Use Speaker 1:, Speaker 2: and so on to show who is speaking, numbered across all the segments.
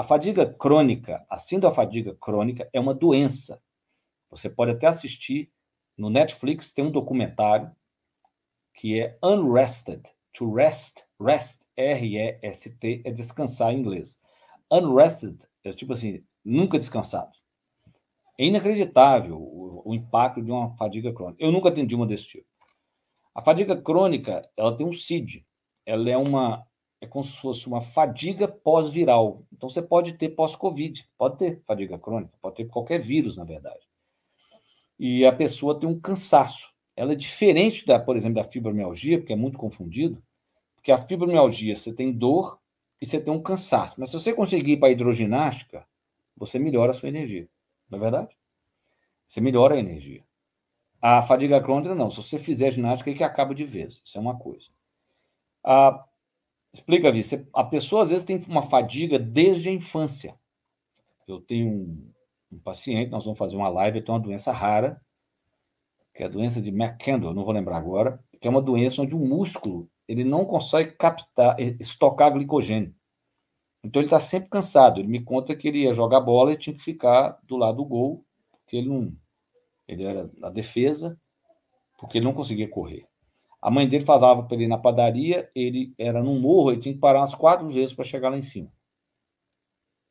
Speaker 1: A fadiga crônica, assim da fadiga crônica, é uma doença. Você pode até assistir no Netflix, tem um documentário que é Unrested. To rest, rest, R-E-S-T, é descansar em inglês. Unrested é tipo assim, nunca descansado. É inacreditável o, o impacto de uma fadiga crônica. Eu nunca atendi uma desse tipo. A fadiga crônica, ela tem um CID. Ela é uma é como se fosse uma fadiga pós-viral. Então você pode ter pós-Covid, pode ter fadiga crônica, pode ter qualquer vírus, na verdade. E a pessoa tem um cansaço. Ela é diferente da, por exemplo, da fibromialgia, porque é muito confundido, porque a fibromialgia você tem dor e você tem um cansaço. Mas se você conseguir ir para a hidroginástica, você melhora a sua energia, não é verdade? Você melhora a energia. A fadiga crônica, não. Se você fizer ginástica, é que acaba de vez. Isso é uma coisa. A Explica, Vi. A pessoa às vezes tem uma fadiga desde a infância. Eu tenho um, um paciente, nós vamos fazer uma live, ele tem uma doença rara, que é a doença de McKendall, não vou lembrar agora, que é uma doença onde o músculo ele não consegue captar, eh, estocar glicogênio. Então ele está sempre cansado. Ele me conta que ele ia jogar bola e tinha que ficar do lado do gol, porque ele não, ele era na defesa, porque ele não conseguia correr. A mãe dele falava para ele ir na padaria, ele era num morro, ele tinha que parar umas quatro vezes para chegar lá em cima.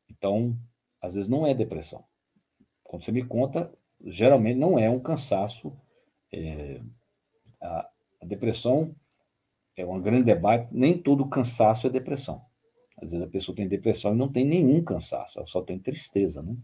Speaker 1: Então, às vezes não é depressão. Quando você me conta, geralmente não é um cansaço. É, a, a, depressão é um grande debate, nem todo cansaço é depressão. Às vezes a pessoa tem depressão e não tem nenhum cansaço, ela só tem tristeza, né?